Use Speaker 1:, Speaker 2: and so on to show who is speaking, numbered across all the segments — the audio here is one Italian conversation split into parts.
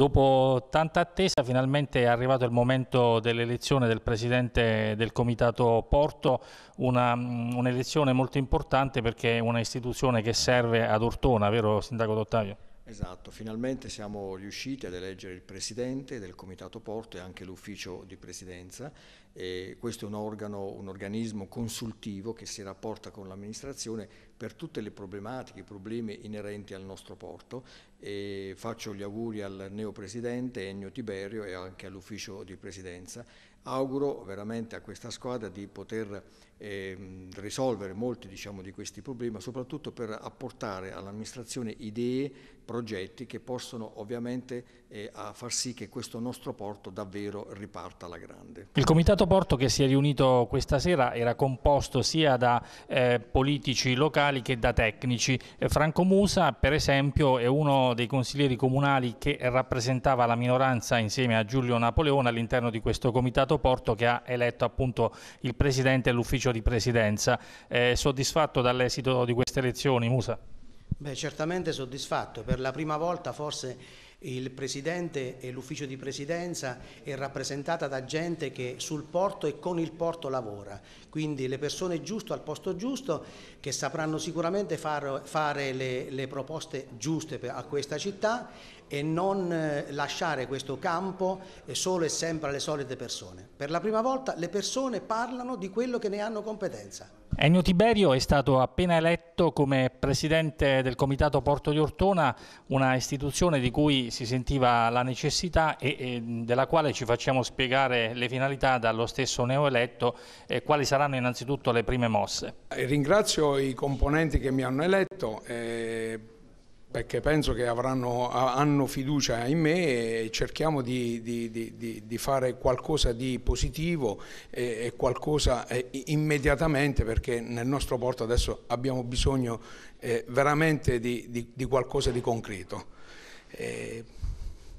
Speaker 1: Dopo tanta attesa finalmente è arrivato il momento dell'elezione del Presidente del Comitato Porto, mm, un'elezione un molto importante perché è un'istituzione che serve ad Ortona, vero Sindaco D'Ottavio?
Speaker 2: Esatto, finalmente siamo riusciti ad eleggere il Presidente del Comitato Porto e anche l'Ufficio di Presidenza. E questo è un, organo, un organismo consultivo che si rapporta con l'amministrazione per tutte le problematiche, i problemi inerenti al nostro porto e faccio gli auguri al neopresidente Ennio Tiberio e anche all'ufficio di presidenza. Auguro veramente a questa squadra di poter eh, risolvere molti diciamo, di questi problemi, ma soprattutto per apportare all'amministrazione idee, progetti che possono ovviamente eh, far sì che questo nostro porto davvero riparta alla grande. Il
Speaker 1: comitato porto che si è riunito questa sera era composto sia da eh, politici locali che da tecnici. Eh, Franco Musa per esempio è uno dei consiglieri comunali che rappresentava la minoranza insieme a Giulio Napoleone all'interno di questo comitato Porto che ha eletto appunto il presidente e l'ufficio di presidenza. È eh, soddisfatto dall'esito di queste elezioni, Musa?
Speaker 2: Beh, certamente soddisfatto. Per la prima volta forse il Presidente e l'Ufficio di Presidenza è rappresentata da gente che sul porto e con il porto lavora, quindi le persone giusto al posto giusto che sapranno sicuramente far, fare le, le, proposte giuste a questa città e non eh, lasciare questo campo eh, solo e sempre alle solite persone. Per la prima volta le persone parlano di quello che ne hanno competenza.
Speaker 1: Ennio Tiberio è stato appena eletto come presidente del Comitato Porto di Ortona, una istituzione di cui si, sentiva la necessità e, e, della quale ci facciamo spiegare le finalità dallo stesso neoeletto e eh, quali saranno innanzitutto le prime mosse.
Speaker 2: Eh, ringrazio i componenti che mi hanno eletto. Eh perché penso che avranno, hanno fiducia in me e cerchiamo di, di, di, di fare qualcosa di positivo e, e, qualcosa eh, immediatamente perché nel nostro porto adesso abbiamo bisogno eh, veramente di qualcosa di concreto. E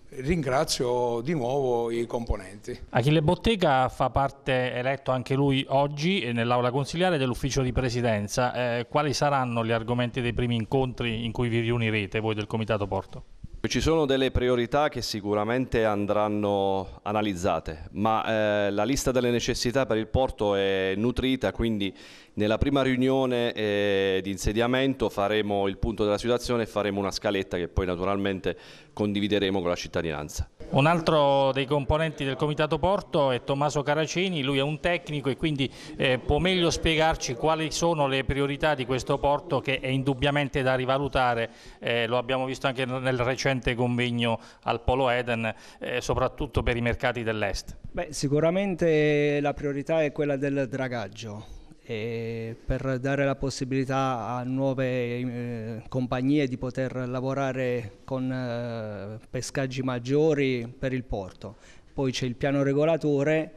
Speaker 2: ringrazio di nuovo i componenti.
Speaker 1: Achille Bottega fa parte, eletto anche lui oggi nell'aula consiliare dell'ufficio di presidenza. Eh, quali saranno gli argomenti dei primi incontri in cui vi riunirete voi del Comitato Porto? Ci sono delle priorità che sicuramente andranno analizzate, ma eh, la lista delle necessità per il porto è nutrita, quindi nella prima riunione eh, di insediamento faremo il punto della situazione e faremo una scaletta che poi naturalmente condivideremo con la cittadinanza. Un altro dei componenti del Comitato Porto è Tommaso Caracini, lui è un tecnico e quindi eh, può meglio spiegarci quali sono le priorità di questo porto che è indubbiamente da rivalutare, eh, lo abbiamo visto anche nel recente recente convegno al Polo Eden, eh, soprattutto per i mercati dell'Est?
Speaker 2: sicuramente la priorità è quella del dragaggio. per dare la possibilità a nuove eh, compagnie di poter lavorare con eh, pescaggi maggiori per il porto. Poi c'è il piano regolatore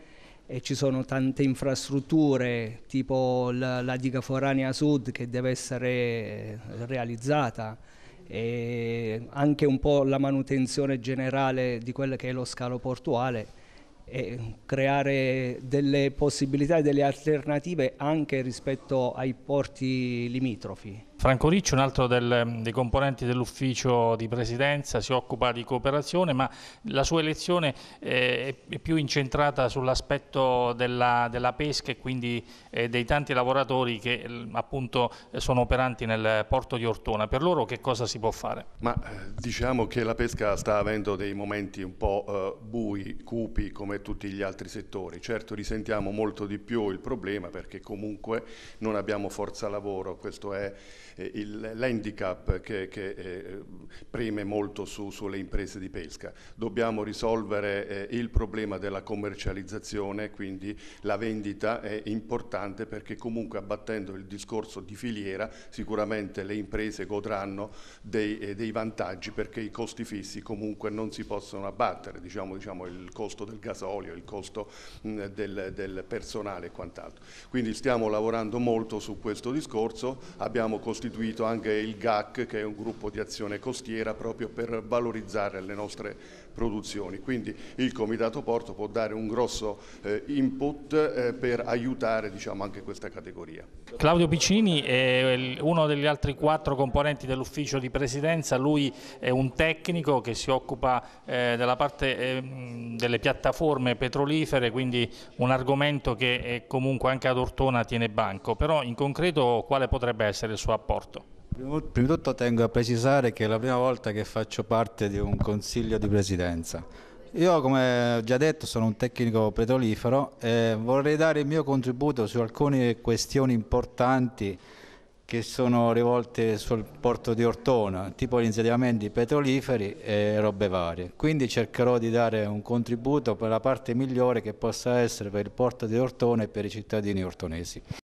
Speaker 2: e ci sono tante infrastrutture tipo la, la diga foranea sud che deve essere eh, realizzata e anche un po' la manutenzione generale di quello che è lo scalo portuale e creare delle possibilità e delle alternative anche rispetto ai porti limitrofi.
Speaker 1: Franco Ricci, un altro del, mm, dei componenti dell'ufficio di presidenza, si occupa di cooperazione, ma la sua elezione eh, è più incentrata sull'aspetto della, della, pesca e quindi eh, dei tanti lavoratori che mm, appunto sono operanti nel porto di Ortona. Per loro che cosa si può fare?
Speaker 3: Ma eh, diciamo che la pesca sta avendo dei momenti un po' eh, bui, cupi come tutti gli altri settori. Certo risentiamo molto di più il problema perché comunque non abbiamo forza lavoro, questo è eh, l'handicap che, che eh, preme molto su, sulle imprese di pesca. Dobbiamo risolvere eh, il problema della commercializzazione, quindi la vendita è importante perché comunque abbattendo il discorso di filiera sicuramente le imprese godranno dei, dei vantaggi perché i costi fissi comunque non si possono abbattere, diciamo, diciamo il costo del gasolio, il costo mh, del, del, personale e quant'altro. Quindi stiamo lavorando molto su questo discorso, abbiamo costituito anche il GAC che è un gruppo di azione costiera proprio per valorizzare le nostre produzioni. Quindi il Comitato Porto può dare un grosso eh, input eh, per aiutare diciamo, anche questa categoria.
Speaker 1: Claudio Piccini è uno degli altri quattro componenti dell'ufficio di presidenza, lui è un tecnico che si occupa eh, della parte ehm, delle piattaforme petrolifere, quindi un argomento che eh, comunque anche ad Ortona tiene banco, però in concreto quale potrebbe essere il suo approccio? rapporto? Prima di tutto tengo a precisare che è la prima volta che faccio parte di un consiglio di presidenza. Io, come già detto, sono un tecnico petrolifero e vorrei dare il mio contributo su alcune questioni importanti che sono rivolte sul porto di Ortona, tipo gli insediamenti petroliferi e robe varie. Quindi cercherò di dare un contributo per la parte migliore che possa essere per il porto di Ortona e per i cittadini ortonesi.